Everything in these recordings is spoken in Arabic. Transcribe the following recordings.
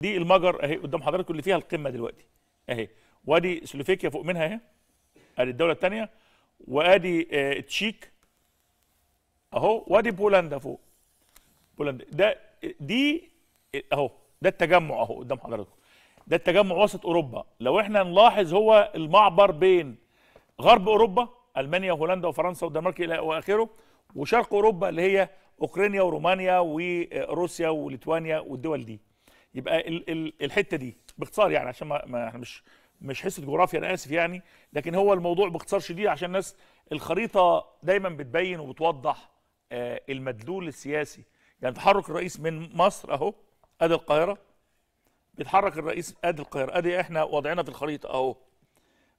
دي المجر اهي قدام حضراتكم اللي فيها القمه دلوقتي اهي وادي سلوفيكيا فوق منها اهي ادي الدوله الثانيه وادي آه تشيك اهو وادي بولندا فوق بولندا ده دي اهو ده التجمع اهو قدام حضراتكم ده التجمع وسط اوروبا لو احنا نلاحظ هو المعبر بين غرب اوروبا المانيا وهولندا وفرنسا والدنمارك الى اخره وشرق اوروبا اللي هي اوكرانيا ورومانيا وروسيا وليتوانيا والدول دي يبقى ال ال الحته دي باختصار يعني عشان ما, ما احنا مش مش حصه جغرافيا انا اسف يعني لكن هو الموضوع باختصار شديد عشان الناس الخريطه دايما بتبين وبتوضح آه المدلول السياسي يعني تحرك الرئيس من مصر اهو ادي القاهره بيتحرك الرئيس ادي القاهره ادي احنا وضعنا في الخريطه اهو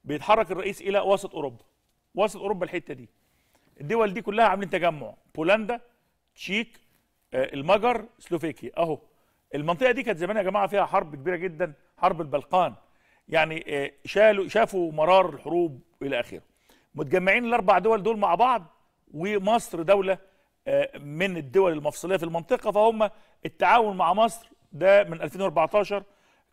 بيتحرك الرئيس الى وسط اوروبا وسط اوروبا الحته دي الدول دي كلها عاملين تجمع بولندا تشيك آه المجر سلوفيكيا اهو المنطقه دي كانت زمان يا جماعه فيها حرب كبيره جدا حرب البلقان يعني آه، شالوا شافوا مرار الحروب الى اخره متجمعين الاربع دول دول مع بعض ومصر دوله آه، من الدول المفصليه في المنطقه فهم التعاون مع مصر ده من 2014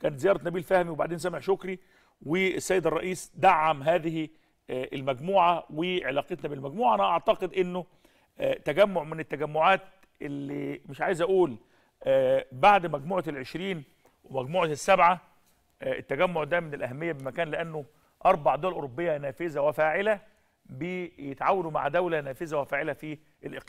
كانت زياره نبيل فهمي وبعدين سامح شكري والسيد الرئيس دعم هذه آه، المجموعه وعلاقتنا بالمجموعه انا اعتقد انه تجمع من التجمعات اللي مش عايز اقول آه، بعد مجموعه العشرين ومجموعه السبعه آه، التجمع ده من الاهميه بمكان لانه اربع دول اوروبيه نافذه وفاعله بيتعاونوا مع دوله نافذه وفاعله في الاقليم